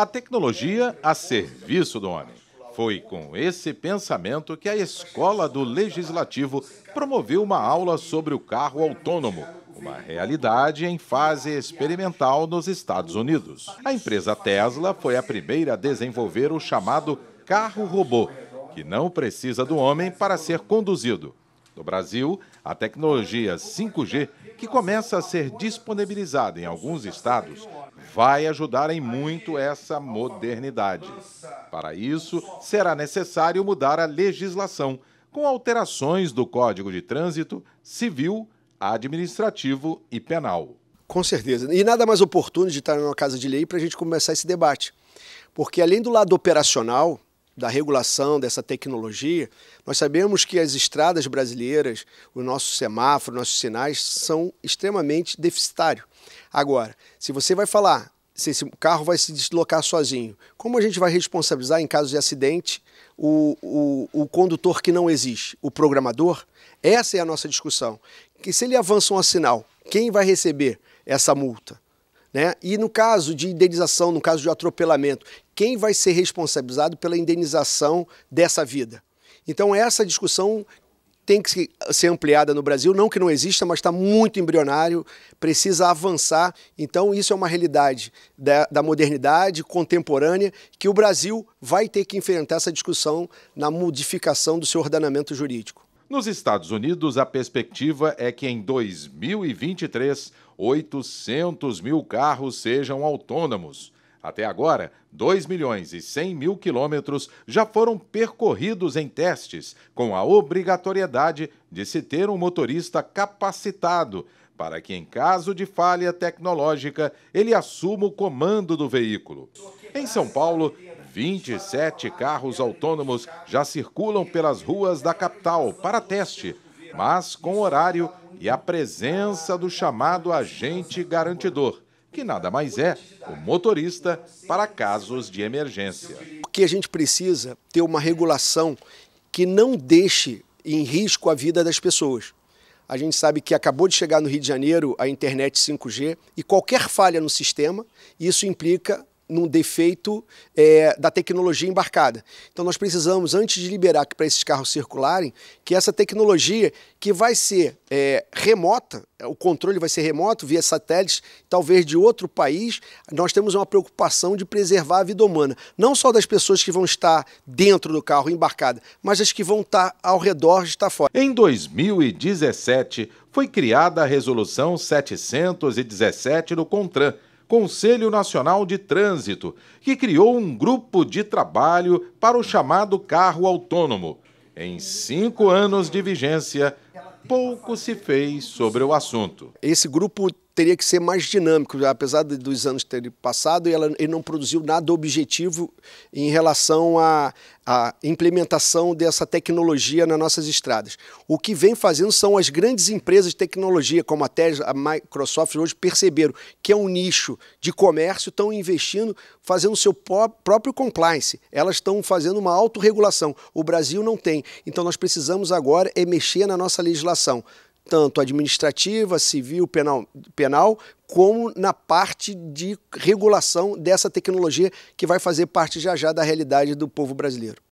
a tecnologia a serviço do homem. Foi com esse pensamento que a Escola do Legislativo promoveu uma aula sobre o carro autônomo, uma realidade em fase experimental nos Estados Unidos. A empresa Tesla foi a primeira a desenvolver o chamado carro-robô, que não precisa do homem para ser conduzido. No Brasil, a tecnologia 5G, que começa a ser disponibilizada em alguns estados, vai ajudar em muito essa modernidade. Para isso, será necessário mudar a legislação, com alterações do Código de Trânsito, Civil, Administrativo e Penal. Com certeza. E nada mais oportuno de estar numa casa de lei para a gente começar esse debate. Porque além do lado operacional, da regulação dessa tecnologia, nós sabemos que as estradas brasileiras, o nosso semáforo, nossos sinais são extremamente deficitários. Agora, se você vai falar se esse carro vai se deslocar sozinho, como a gente vai responsabilizar em caso de acidente o, o, o condutor que não existe, o programador? Essa é a nossa discussão. Que se ele avança um sinal, quem vai receber essa multa? Né? E no caso de indenização, no caso de atropelamento, quem vai ser responsabilizado pela indenização dessa vida? Então, essa discussão tem que ser ampliada no Brasil, não que não exista, mas está muito embrionário, precisa avançar. Então, isso é uma realidade da, da, modernidade contemporânea que o Brasil vai ter que enfrentar essa discussão na modificação do seu ordenamento jurídico. Nos Estados Unidos, a perspectiva é que em 2023, 800 mil carros sejam autônomos. Até agora, 2 milhões e 100 mil quilômetros já foram percorridos em testes, com a obrigatoriedade de se ter um motorista capacitado para que, em caso de falha tecnológica, ele assuma o comando do veículo. Em São Paulo, 27 carros autônomos já circulam pelas ruas da capital para teste, mas com horário e a presença do chamado agente garantidor, que nada mais é o motorista para casos de emergência. O que a gente precisa ter uma regulação que não deixe em risco a vida das pessoas. A gente sabe que acabou de chegar no Rio de Janeiro a internet 5G e qualquer falha no sistema, isso implica num defeito é, da tecnologia embarcada. Então nós precisamos, antes de liberar para esses carros circularem, que essa tecnologia que vai ser é, remota, o controle vai ser remoto via satélites, talvez de outro país, nós temos uma preocupação de preservar a vida humana, não só das pessoas que vão estar dentro do carro embarcada, mas as que vão estar ao redor de estar fora. Em 2017 foi criada a resolução 717 do CONTRAN Conselho Nacional de Trânsito, que criou um grupo de trabalho para o chamado carro autônomo. Em cinco anos de vigência, pouco se fez sobre o assunto. Esse grupo teria que ser mais dinâmico, apesar dos anos terem passado, ela, ele não produziu nada objetivo em relação à, à implementação dessa tecnologia nas nossas estradas. O que vem fazendo são as grandes empresas de tecnologia, como a Tesla, a Microsoft, hoje perceberam que é um nicho de comércio, estão investindo, fazendo seu próprio compliance. Elas estão fazendo uma autorregulação. O Brasil não tem. Então nós precisamos agora é mexer na nossa legislação tanto administrativa, civil, penal, penal como na parte de regulação dessa tecnologia que vai fazer parte já já da realidade do povo brasileiro.